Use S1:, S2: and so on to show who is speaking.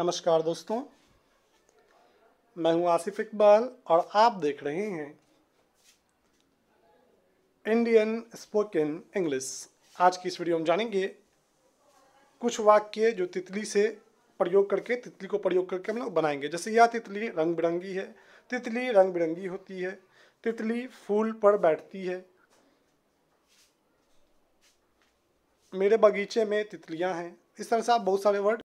S1: नमस्कार दोस्तों मैं हूं आसिफ इकबाल और आप देख रहे हैं इंडियन स्पोकन इंग्लिश आज की इस वीडियो हम जानेंगे कुछ वाक्य जो तितली से प्रयोग करके तितली को प्रयोग करके हम लोग बनाएंगे जैसे यह तितली रंग बिरंगी है तितली रंग बिरंगी होती है तितली फूल पर बैठती है मेरे बगीचे में तितलियां हैं इस तरह से आप बहुत सारे वर्ड